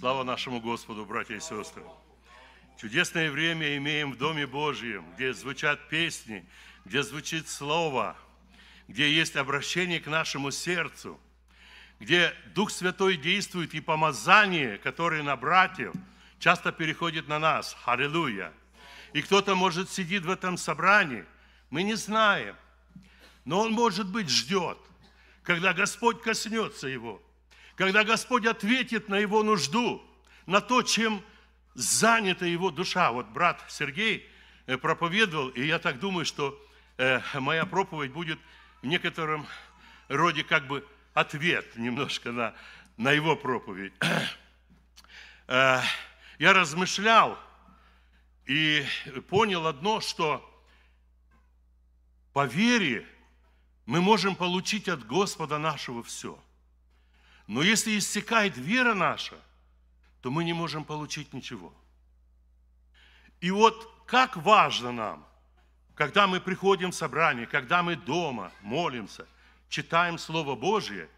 Слава нашему Господу, братья и сестры! Чудесное время имеем в Доме Божьем, где звучат песни, где звучит Слово, где есть обращение к нашему сердцу, где Дух Святой действует, и помазание, которое на братьев, часто переходит на нас. Аллилуйя! И кто-то, может, сидит в этом собрании, мы не знаем, но он, может быть, ждет, когда Господь коснется его – когда Господь ответит на его нужду, на то, чем занята его душа. Вот брат Сергей э, проповедовал, и я так думаю, что э, моя проповедь будет в некотором роде как бы ответ немножко на, на его проповедь. Э, я размышлял и понял одно, что по вере мы можем получить от Господа нашего все – но если иссякает вера наша, то мы не можем получить ничего. И вот как важно нам, когда мы приходим в собрание, когда мы дома молимся, читаем Слово Божье,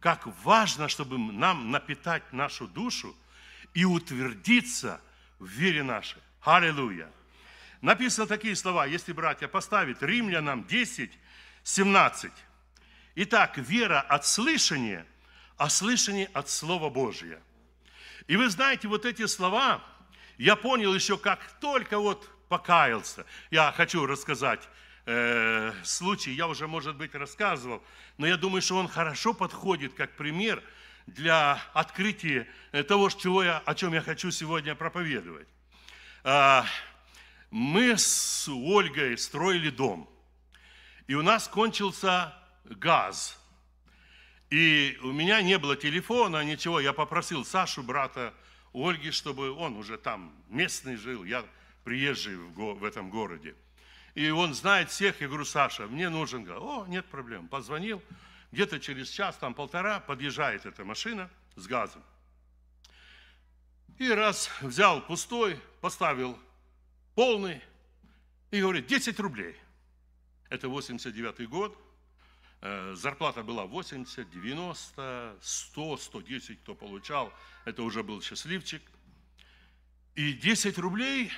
как важно, чтобы нам напитать нашу душу и утвердиться в вере нашей. Аллилуйя! Написано такие слова, если братья поставить, Римлянам 10, 17. Итак, вера от слышания – о слышании от Слова Божия. И вы знаете, вот эти слова я понял еще, как только вот покаялся. Я хочу рассказать э, случай, я уже, может быть, рассказывал, но я думаю, что он хорошо подходит как пример для открытия э, того, чего я, о чем я хочу сегодня проповедовать. Э, мы с Ольгой строили дом, и у нас кончился газ – и у меня не было телефона, ничего. Я попросил Сашу, брата Ольги, чтобы он уже там местный жил, я приезжий в, го, в этом городе. И он знает всех. Я говорю, Саша, мне нужен. О, нет проблем. Позвонил. Где-то через час, там полтора, подъезжает эта машина с газом. И раз взял пустой, поставил полный и говорит, 10 рублей. Это 89 год. Э, зарплата была 80, 90, 100, 110, кто получал, это уже был счастливчик. И 10 рублей,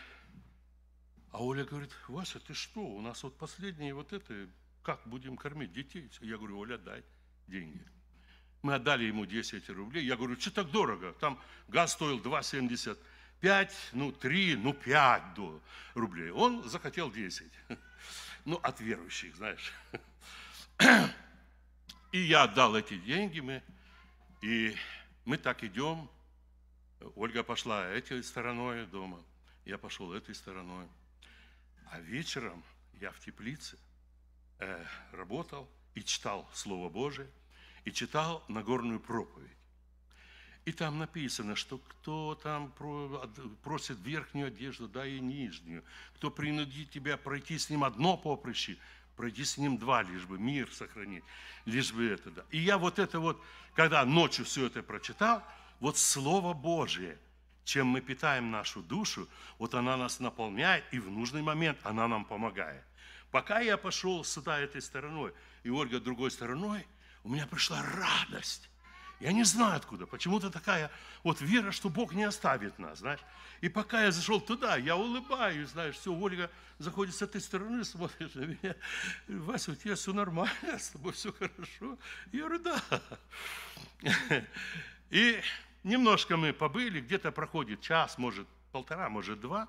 а Оля говорит, Вася, ты что, у нас вот последние вот это, как будем кормить детей? Я говорю, Оля, дай деньги. Мы отдали ему 10 рублей. Я говорю, что так дорого? Там газ стоил 2,75, ну 3, ну 5 рублей. Он захотел 10. Ну, от верующих, знаешь. И я отдал эти деньги, мы, и мы так идем. Ольга пошла этой стороной дома, я пошел этой стороной. А вечером я в теплице э, работал и читал Слово Божие, и читал Нагорную проповедь. И там написано, что кто там просит верхнюю одежду, да и нижнюю, кто принудит тебя пройти с ним одно поприще, пройди с ним два, лишь бы мир сохранить, лишь бы это. Да. И я вот это вот, когда ночью все это прочитал, вот Слово Божие, чем мы питаем нашу душу, вот она нас наполняет, и в нужный момент она нам помогает. Пока я пошел сюда этой стороной, и Ольга другой стороной, у меня пришла радость. Я не знаю откуда, почему-то такая вот вера, что Бог не оставит нас, знаешь. И пока я зашел туда, я улыбаюсь, знаешь, все, Ольга заходит с этой стороны, смотрит на меня. Вася, у тебя все нормально, с тобой все хорошо. Я говорю, да. И немножко мы побыли, где-то проходит час, может, полтора, может, два,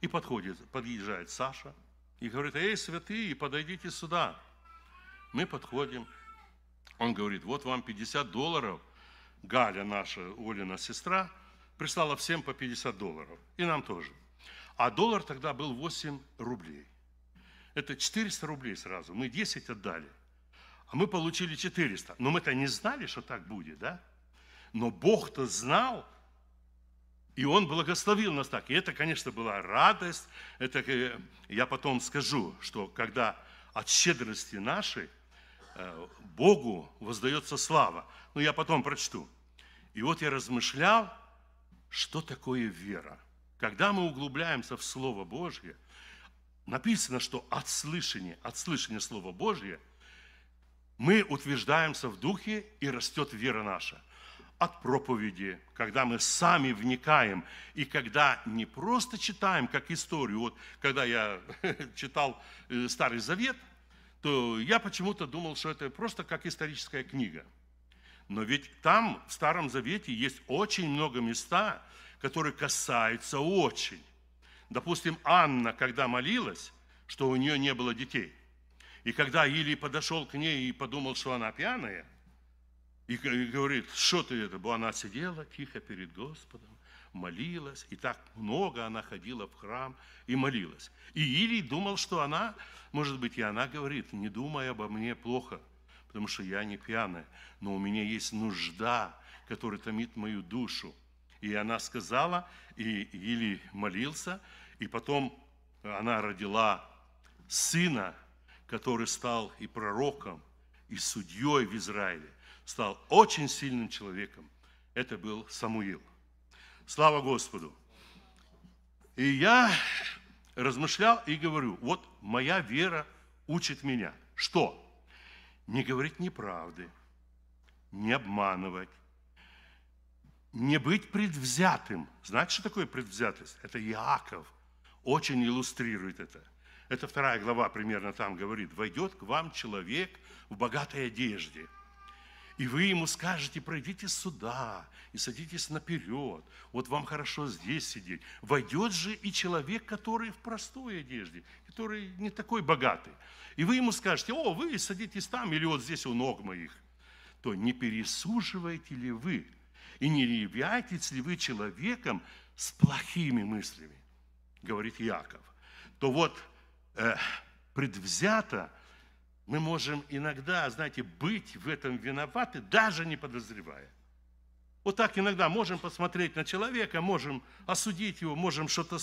и подходит, подъезжает Саша и говорит, эй, святые, подойдите сюда. Мы подходим, он говорит, вот вам 50 долларов, Галя наша, Олина сестра, прислала всем по 50 долларов, и нам тоже. А доллар тогда был 8 рублей. Это 400 рублей сразу, мы 10 отдали, а мы получили 400. Но мы-то не знали, что так будет, да? Но Бог-то знал, и Он благословил нас так. И это, конечно, была радость. Это, э, я потом скажу, что когда от щедрости нашей – Э, Богу воздается слава. Ну, я потом прочту. И вот я размышлял, что такое вера. Когда мы углубляемся в Слово Божье, написано, что от слышания, от слышания Слова Божье мы утверждаемся в Духе и растет вера наша. От проповеди, когда мы сами вникаем, и когда не просто читаем, как историю. Вот когда я читал э, Старый Завет – то я почему-то думал, что это просто как историческая книга. Но ведь там, в Старом Завете, есть очень много места, которые касаются очень. Допустим, Анна, когда молилась, что у нее не было детей. И когда Илий подошел к ней и подумал, что она пьяная, и говорит, что ты это? Она сидела тихо перед Господом молилась, и так много она ходила в храм и молилась. И Илий думал, что она, может быть, и она говорит, не думай обо мне плохо, потому что я не пьяная, но у меня есть нужда, которая томит мою душу. И она сказала, и Илий молился, и потом она родила сына, который стал и пророком, и судьей в Израиле, стал очень сильным человеком. Это был Самуил. Слава Господу. И я размышлял и говорю, вот моя вера учит меня. Что? Не говорить неправды, не обманывать, не быть предвзятым. Знаете, что такое предвзятость? Это Иаков очень иллюстрирует это. Это вторая глава примерно там говорит. «Войдет к вам человек в богатой одежде». И вы ему скажете, пройдите сюда и садитесь наперед. Вот вам хорошо здесь сидеть. Войдет же и человек, который в простой одежде, который не такой богатый. И вы ему скажете, о, вы садитесь там или вот здесь у ног моих. То не пересуживаете ли вы и не являетесь ли вы человеком с плохими мыслями, говорит Яков, то вот э, предвзято – мы можем иногда, знаете, быть в этом виноваты, даже не подозревая. Вот так иногда можем посмотреть на человека, можем осудить его, можем что-то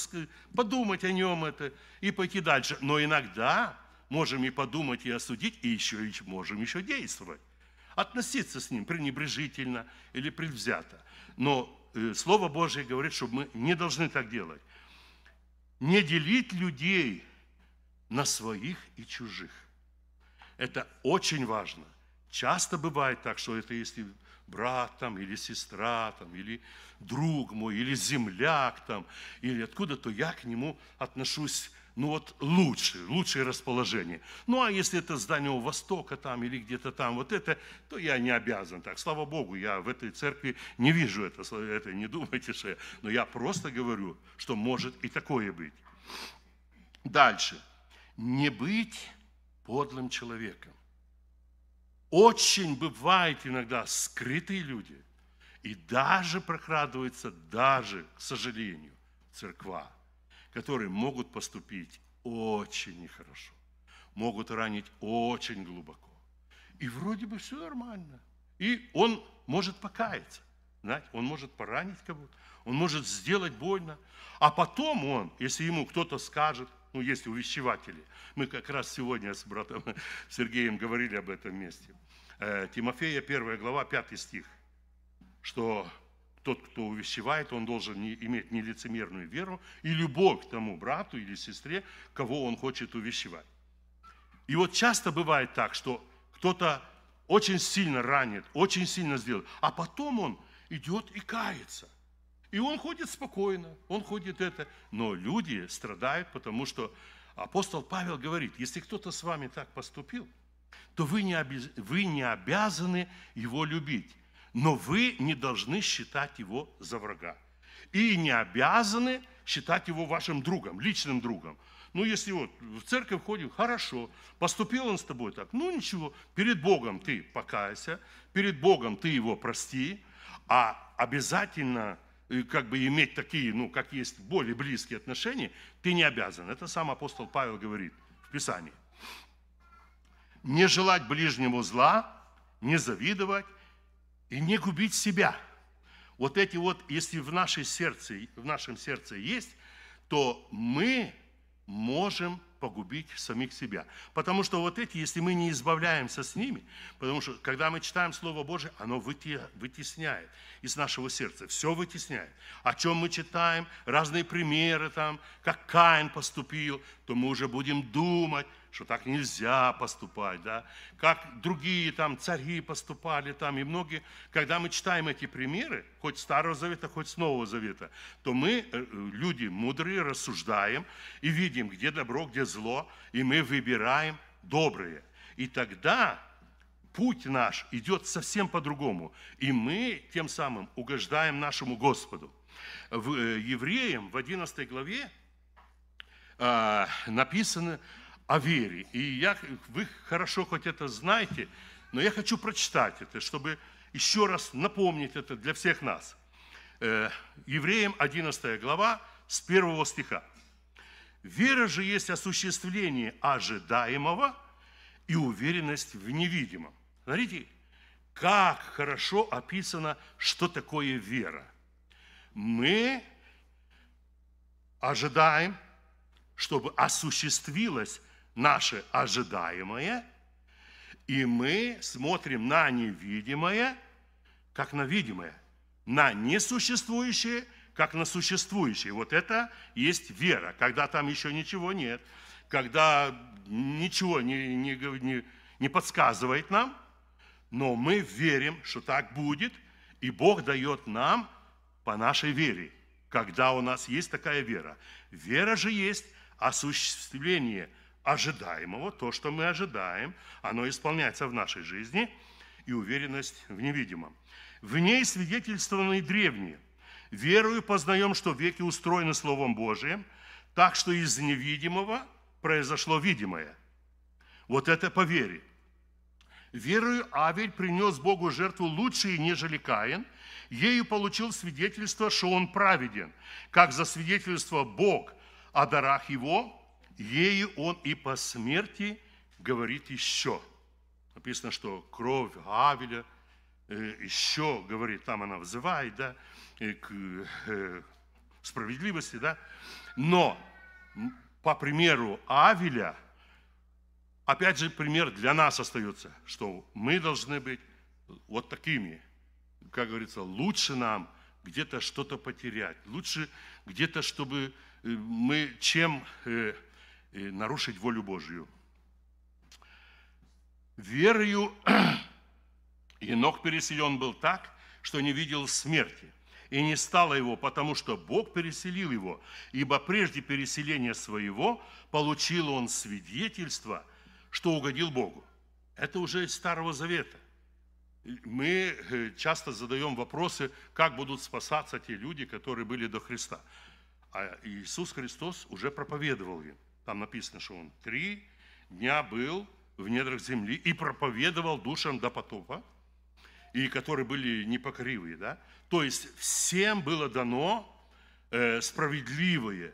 подумать о нем это и пойти дальше. Но иногда можем и подумать, и осудить, и еще и можем еще действовать. Относиться с ним пренебрежительно или предвзято. Но э, Слово Божье говорит, что мы не должны так делать. Не делить людей на своих и чужих. Это очень важно. Часто бывает так, что это если брат там, или сестра там, или друг мой, или земляк там, или откуда, то я к нему отношусь ну вот лучше, лучшее расположение. Ну а если это здание у Востока там или где-то там, вот это, то я не обязан так. Слава Богу, я в этой церкви не вижу это, это не думайте, что я. Но я просто говорю, что может и такое быть. Дальше. Не быть подлым человеком. Очень бывают иногда скрытые люди, и даже прокрадываются, даже, к сожалению, церква, которые могут поступить очень нехорошо, могут ранить очень глубоко. И вроде бы все нормально. И он может покаяться, знаете, он может поранить кого-то, он может сделать больно. А потом он, если ему кто-то скажет, ну, есть увещеватели. Мы как раз сегодня с братом Сергеем говорили об этом месте. Э, Тимофея, 1 глава, 5 стих, что тот, кто увещевает, он должен иметь нелицемерную веру и любовь к тому брату или сестре, кого он хочет увещевать. И вот часто бывает так, что кто-то очень сильно ранит, очень сильно сделает, а потом он идет и кается. И он ходит спокойно, он ходит это. Но люди страдают, потому что апостол Павел говорит, если кто-то с вами так поступил, то вы не, обяз... вы не обязаны его любить, но вы не должны считать его за врага. И не обязаны считать его вашим другом, личным другом. Ну, если вот в церковь ходим, хорошо, поступил он с тобой так, ну ничего, перед Богом ты покайся, перед Богом ты его прости, а обязательно как бы иметь такие, ну, как есть, более близкие отношения, ты не обязан. Это сам апостол Павел говорит в Писании. Не желать ближнему зла, не завидовать и не губить себя. Вот эти вот, если в, нашей сердце, в нашем сердце есть, то мы можем погубить самих себя. Потому что вот эти, если мы не избавляемся с ними, потому что когда мы читаем Слово Божие, оно вытесняет из нашего сердца, все вытесняет. О чем мы читаем, разные примеры там, как Каин поступил, то мы уже будем думать, что так нельзя поступать, да, как другие там цари поступали там, и многие, когда мы читаем эти примеры, хоть Старого Завета, хоть с Нового Завета, то мы, э, э, люди мудрые, рассуждаем и видим, где добро, где зло, и мы выбираем доброе. И тогда путь наш идет совсем по-другому, и мы тем самым угождаем нашему Господу. В э, Евреям в 11 главе а, написано о вере. И я, вы хорошо хоть это знаете, но я хочу прочитать это, чтобы еще раз напомнить это для всех нас. Э, Евреям 11 глава с 1 стиха. Вера же есть осуществление ожидаемого и уверенность в невидимом. Смотрите, как хорошо описано, что такое вера. Мы ожидаем, чтобы осуществилось наше ожидаемое, и мы смотрим на невидимое, как на видимое, на несуществующее, как на существующее. Вот это есть вера, когда там еще ничего нет, когда ничего не, не, не, не подсказывает нам, но мы верим, что так будет, и Бог дает нам по нашей вере, когда у нас есть такая вера. Вера же есть осуществление – ожидаемого, то, что мы ожидаем, оно исполняется в нашей жизни, и уверенность в невидимом. В ней свидетельствованы древние. Верую, познаем, что веки устроены Словом Божиим, так что из невидимого произошло видимое. Вот это по вере. Верую, Авель принес Богу жертву лучшие, нежели Каин. Ею получил свидетельство, что он праведен. Как за свидетельство Бог о дарах его, ею он и по смерти говорит еще. Написано, что кровь Авеля э, еще говорит, там она взывает, да, э, к э, справедливости, да. Но по примеру Авеля, опять же, пример для нас остается, что мы должны быть вот такими, как говорится, лучше нам где-то что-то потерять, лучше где-то, чтобы мы чем и нарушить волю Божью. Верою Енох переселен был так, что не видел смерти, и не стало его, потому что Бог переселил его, ибо прежде переселения своего получил он свидетельство, что угодил Богу. Это уже из Старого Завета. Мы э, часто задаем вопросы, как будут спасаться те люди, которые были до Христа. А Иисус Христос уже проповедовал им. Там написано, что он три дня был в недрах земли и проповедовал душам до потопа, и которые были непокривые. Да? То есть всем было дано э, справедливое,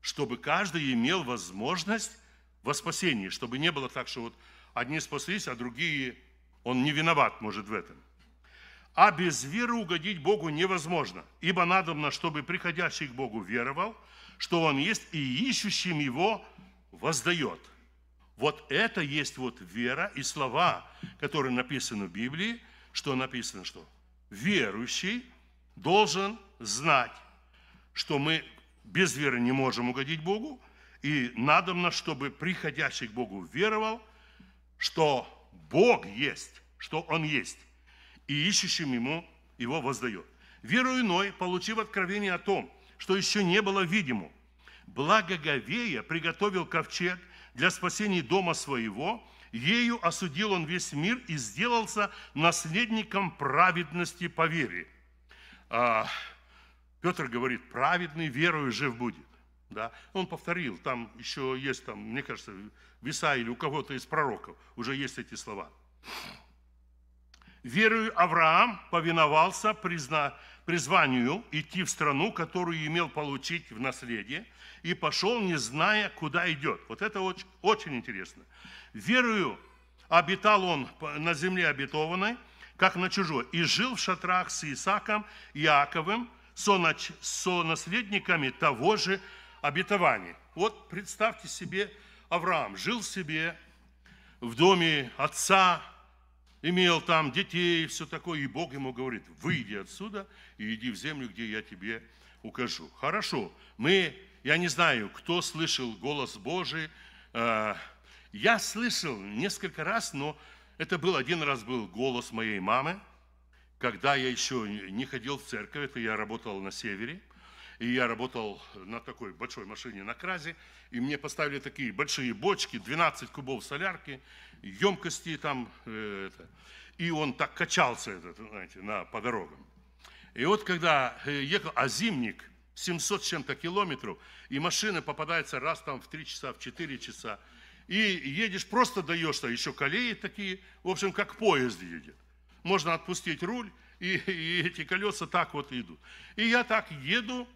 чтобы каждый имел возможность во спасении, чтобы не было так, что вот одни спаслись, а другие, он не виноват, может, в этом. А без веры угодить Богу невозможно, ибо надобно, чтобы приходящий к Богу веровал – что он есть, и ищущим его воздает. Вот это есть вот вера и слова, которые написаны в Библии, что написано, что верующий должен знать, что мы без веры не можем угодить Богу, и надобно, чтобы приходящий к Богу веровал, что Бог есть, что Он есть, и ищущим Ему его воздает. Верою Ной, получив откровение о том, что еще не было видимо. Благо Гавея приготовил ковчег для спасения дома своего, ею осудил он весь мир и сделался наследником праведности по вере. А, Петр говорит, праведный верою жив будет. Да? Он повторил, там еще есть, там, мне кажется, Веса или у кого-то из пророков уже есть эти слова. Верою Авраам повиновался, призна, призванию идти в страну, которую имел получить в наследие, и пошел, не зная, куда идет. Вот это очень, очень интересно. Верую обитал он на земле обетованной, как на чужой, и жил в шатрах с Исаком и Иаковым, наследниками того же обетования. Вот представьте себе, Авраам жил себе в доме отца, имел там детей, и все такое. И Бог ему говорит, выйди отсюда и иди в землю, где я тебе укажу. Хорошо, мы, я не знаю, кто слышал голос Божий. А, я слышал несколько раз, но это был один раз был голос моей мамы, когда я еще не ходил в церковь, это я работал на севере – и я работал на такой большой машине на кразе, и мне поставили такие большие бочки, 12 кубов солярки, емкости там. Э, это. И он так качался, этот, знаете, на, по дорогам. И вот когда э, ехал, а зимник 700 с чем-то километров, и машина попадается раз там в 3 часа, в 4 часа, и едешь, просто даешь, а еще колеи такие, в общем, как поезд едет. Можно отпустить руль, и, и эти колеса так вот идут. И я так еду,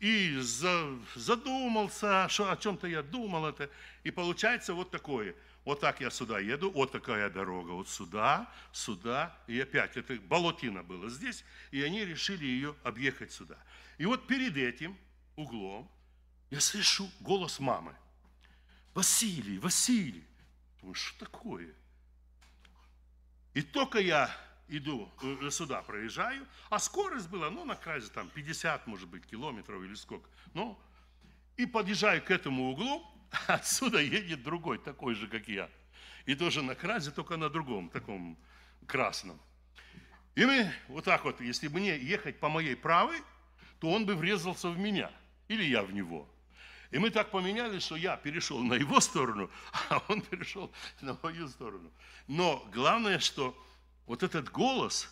и задумался, что, о чем-то я думал это. И получается вот такое. Вот так я сюда еду, вот такая дорога, вот сюда, сюда и опять. Это болотина была здесь, и они решили ее объехать сюда. И вот перед этим углом я слышу голос мамы. Василий, Василий. Думаю, что такое? И только я иду, э, э, сюда проезжаю, а скорость была, ну, на кразе там 50, может быть, километров или сколько. Ну, и подъезжаю к этому углу, отсюда едет другой, такой же, как я. И тоже на кразе, только на другом, таком красном. И мы вот так вот, если мне ехать по моей правой, то он бы врезался в меня, или я в него. И мы так поменялись, что я перешел на его сторону, а он перешел на мою сторону. Но главное, что вот этот голос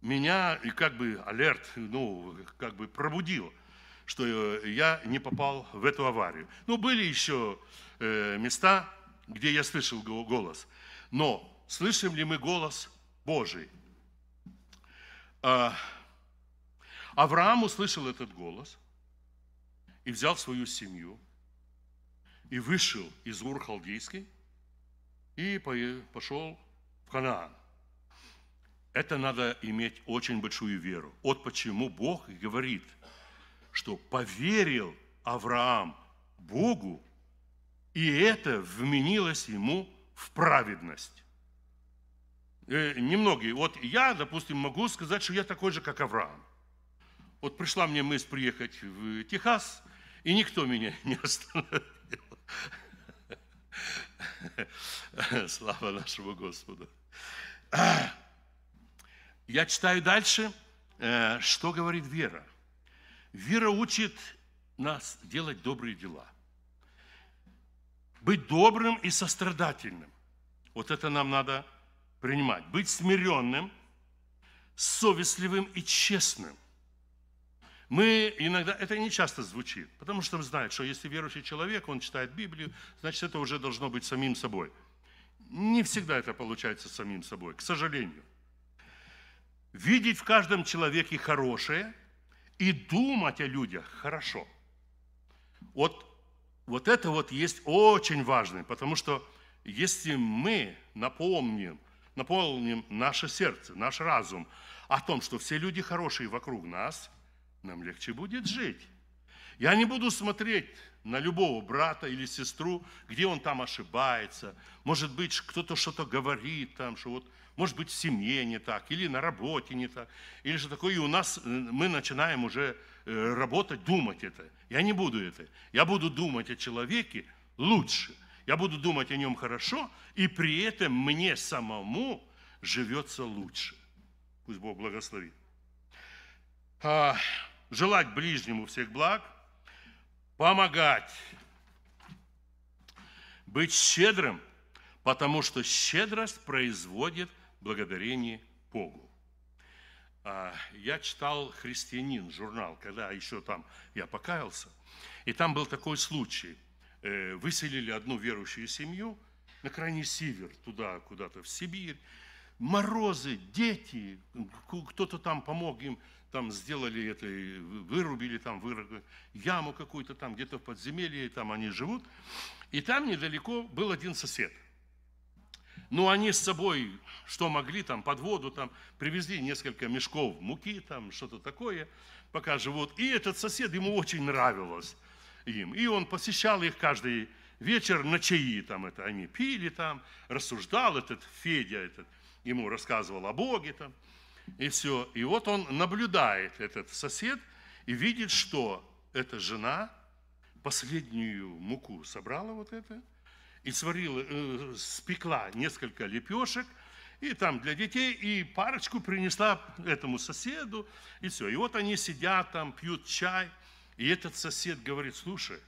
меня и как бы алерт, ну, как бы пробудил, что э, я не попал в эту аварию. Ну, были еще э, места, где я слышал голос. Но слышим ли мы голос Божий? А, Авраам услышал этот голос и взял свою семью и вышел из Ур-Халдейской и пошел в Ханаан. Это надо иметь очень большую веру. Вот почему Бог говорит, что поверил Авраам Богу, и это вменилось ему в праведность. Э, немногие. Вот я, допустим, могу сказать, что я такой же, как Авраам. Вот пришла мне мысль приехать в Техас, и никто меня не остановил. Слава нашему Господу. Я читаю дальше, э, что говорит вера. Вера учит нас делать добрые дела. Быть добрым и сострадательным. Вот это нам надо принимать. Быть смиренным, совестливым и честным. Мы иногда, это не часто звучит, потому что мы знаем, что если верующий человек, он читает Библию, значит, это уже должно быть самим собой. Не всегда это получается самим собой, к сожалению – видеть в каждом человеке хорошее и думать о людях хорошо. Вот, вот это вот есть очень важно, потому что если мы напомним, наполним наше сердце, наш разум о том, что все люди хорошие вокруг нас, нам легче будет жить. Я не буду смотреть на любого брата или сестру, где он там ошибается. Может быть, кто-то что-то говорит там, что вот – может быть, в семье не так, или на работе не так, или же такое, и у нас э, мы начинаем уже э, работать, думать это. Я не буду это. Я буду думать о человеке лучше. Я буду думать о нем хорошо, и при этом мне самому живется лучше. Пусть Бог благословит. А, желать ближнему всех благ, помогать, быть щедрым, потому что щедрость производит благодарение Богу. А, я читал «Христианин» журнал, когда еще там я покаялся, и там был такой случай. Э, выселили одну верующую семью на крайний север, туда куда-то в Сибирь, морозы, дети, кто-то там помог им, там сделали это, вырубили там вырубили, яму какую-то там где-то в подземелье, там они живут. И там недалеко был один сосед – ну, они с собой, что могли, там, под воду, там, привезли несколько мешков муки, там, что-то такое, пока живут. И этот сосед, ему очень нравилось им. И он посещал их каждый вечер на чаи, там, это, они пили, там, рассуждал этот Федя, этот, ему рассказывал о Боге, там, и все. И вот он наблюдает, этот сосед, и видит, что эта жена последнюю муку собрала вот это – и сварила, э, спекла несколько лепешек, и там для детей, и парочку принесла этому соседу, и все. И вот они сидят там, пьют чай, и этот сосед говорит, слушай,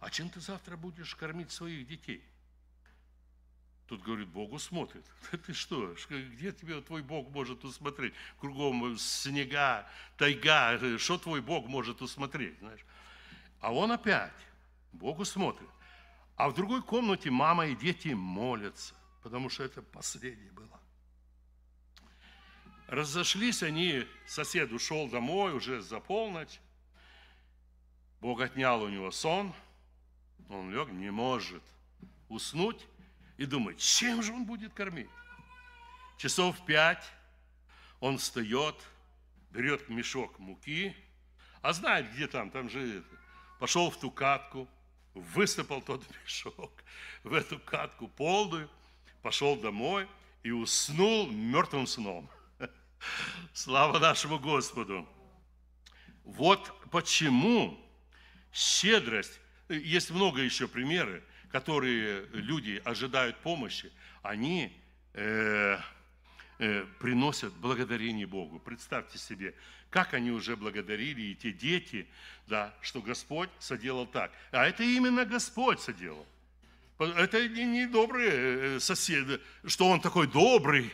а чем ты завтра будешь кормить своих детей? Тут говорит, Богу смотрит. Да ты что, где тебе твой Бог может усмотреть? Кругом снега, тайга, э, что твой Бог может усмотреть? Знаешь? А он опять Богу смотрит. А в другой комнате мама и дети молятся, потому что это последнее было. Разошлись они, сосед ушел домой уже за полночь. Бог отнял у него сон, он лег, не может уснуть и думает, чем же он будет кормить? Часов пять он встает, берет мешок муки, а знает, где там, там же пошел в ту катку – высыпал тот мешок в эту катку полную, пошел домой и уснул мертвым сном. Слава нашему Господу! Вот почему щедрость, есть много еще примеры, которые люди ожидают помощи, они э, э, приносят благодарение Богу. Представьте себе, как они уже благодарили и те дети, да, что Господь соделал так. А это именно Господь соделал. Это не, не добрые э, соседы, что он такой добрый,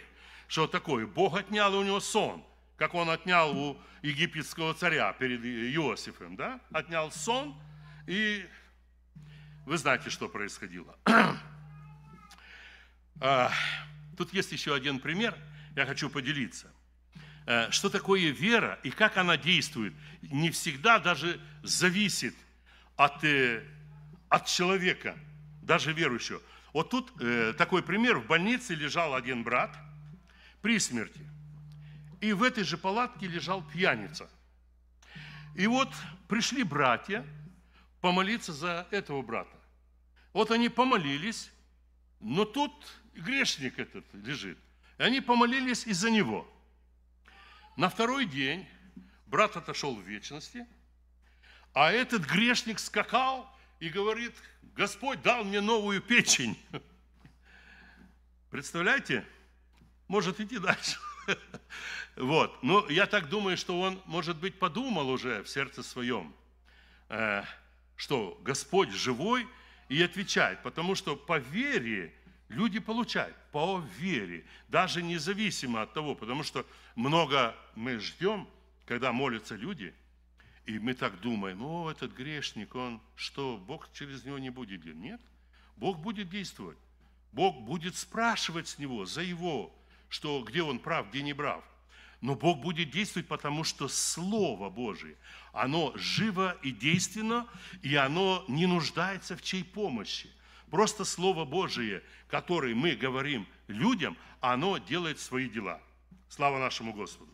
что такое. Бог отнял у него сон, как он отнял у египетского царя перед Иосифом, да? Отнял сон, и вы знаете, что происходило. А, тут есть еще один пример, я хочу поделиться. Э, что такое вера и как она действует, не всегда даже зависит от, э, от человека, даже верующего. Вот тут э, такой пример. В больнице лежал один брат при смерти. И в этой же палатке лежал пьяница. И вот пришли братья помолиться за этого брата. Вот они помолились, но тут грешник этот лежит. И они помолились из-за него – на второй день брат отошел в вечности, а этот грешник скакал и говорит, Господь дал мне новую печень. Представляете? Может идти дальше. Вот. Но ну, я так думаю, что он, может быть, подумал уже в сердце своем, э, что Господь живой и отвечает, потому что по вере – Люди получают по вере, даже независимо от того, потому что много мы ждем, когда молятся люди, и мы так думаем, о, этот грешник, он что, Бог через него не будет делать? Нет, Бог будет действовать. Бог будет спрашивать с него за его, что где он прав, где не прав. Но Бог будет действовать, потому что Слово Божие, оно живо и действенно, и оно не нуждается в чьей помощи. Просто Слово Божие, которое мы говорим людям, оно делает свои дела. Слава нашему Господу.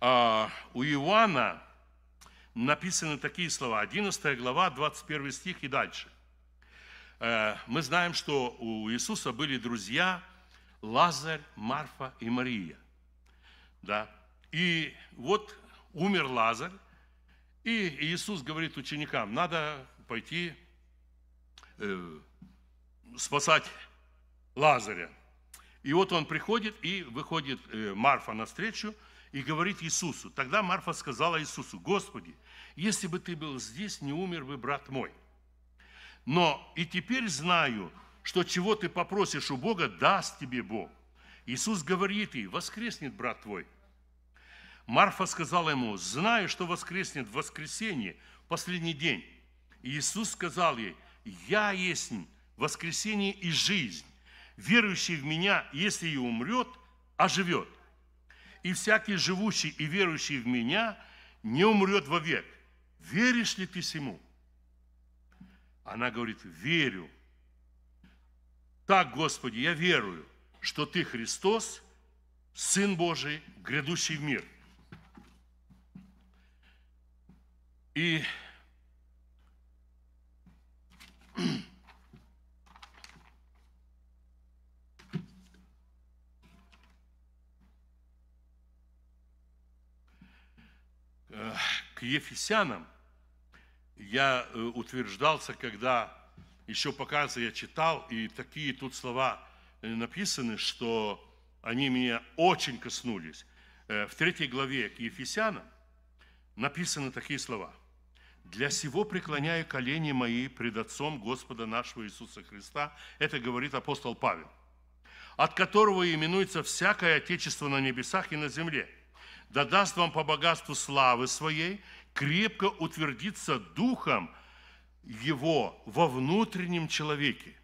А, у Иоанна написаны такие слова. 11 глава, 21 стих и дальше. Э, мы знаем, что у Иисуса были друзья Лазарь, Марфа и Мария. Да? И вот умер Лазарь, и Иисус говорит ученикам, надо пойти Э, спасать Лазаря. И вот он приходит, и выходит э, Марфа навстречу и говорит Иисусу. Тогда Марфа сказала Иисусу, «Господи, если бы ты был здесь, не умер бы брат мой. Но и теперь знаю, что чего ты попросишь у Бога, даст тебе Бог». Иисус говорит ей, «Воскреснет брат твой». Марфа сказала ему, «Знаю, что воскреснет в воскресенье, последний день». И Иисус сказал ей, «Я есть воскресение и жизнь. Верующий в Меня, если и умрет, оживет. И всякий живущий и верующий в Меня не умрет вовек. Веришь ли ты сему?» Она говорит, верю. Так, Господи, я верую, что Ты Христос, Сын Божий, грядущий в мир. И к Ефесянам я э, утверждался, когда еще показы я читал, и такие тут слова э, написаны, что они меня очень коснулись. Э, в третьей главе к Ефесянам написаны такие слова – для сего преклоняю колени мои пред Отцом Господа нашего Иисуса Христа, это говорит апостол Павел, от которого именуется всякое Отечество на небесах и на земле, да даст вам по богатству славы своей крепко утвердиться духом его во внутреннем человеке.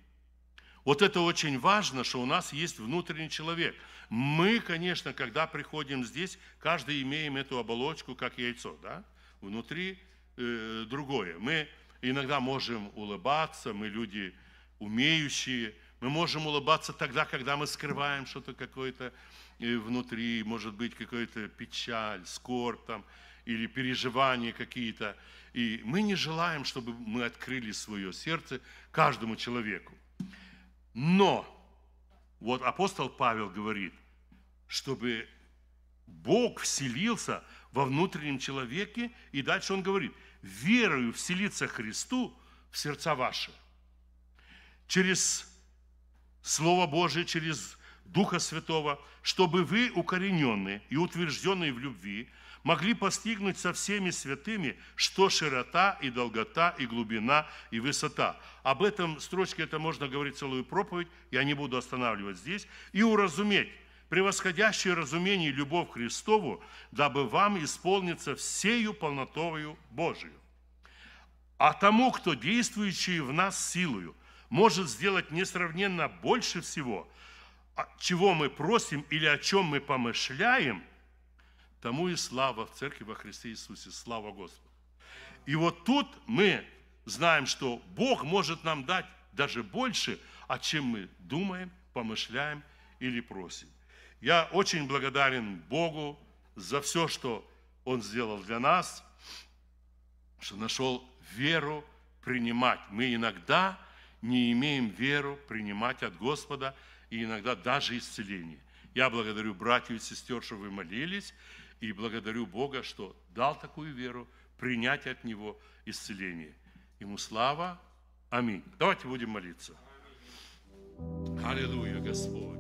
Вот это очень важно, что у нас есть внутренний человек. Мы, конечно, когда приходим здесь, каждый имеем эту оболочку, как яйцо, да? Внутри Э, другое. Мы иногда можем улыбаться, мы люди умеющие, мы можем улыбаться тогда, когда мы скрываем что-то какое-то э, внутри, может быть, какая-то печаль, скорбь там, или переживания какие-то. И мы не желаем, чтобы мы открыли свое сердце каждому человеку. Но вот апостол Павел говорит, чтобы Бог вселился во внутреннем человеке. И дальше он говорит, верою вселиться Христу в сердца ваши. Через Слово Божие, через Духа Святого, чтобы вы, укорененные и утвержденные в любви, могли постигнуть со всеми святыми, что широта и долгота и глубина и высота. Об этом строчке это можно говорить целую проповедь, я не буду останавливать здесь, и уразуметь, превосходящее разумение и любовь к Христову, дабы вам исполниться всею полнотою Божию. А тому, кто действующий в нас силою, может сделать несравненно больше всего, а чего мы просим или о чем мы помышляем, тому и слава в Церкви во Христе Иисусе, слава Господу. И вот тут мы знаем, что Бог может нам дать даже больше, о чем мы думаем, помышляем или просим. Я очень благодарен Богу за все, что Он сделал для нас, что нашел веру принимать. Мы иногда не имеем веру принимать от Господа и иногда даже исцеление. Я благодарю братьев и сестер, что вы молились, и благодарю Бога, что дал такую веру принять от Него исцеление. Ему слава. Аминь. Давайте будем молиться. Аллилуйя, Господь.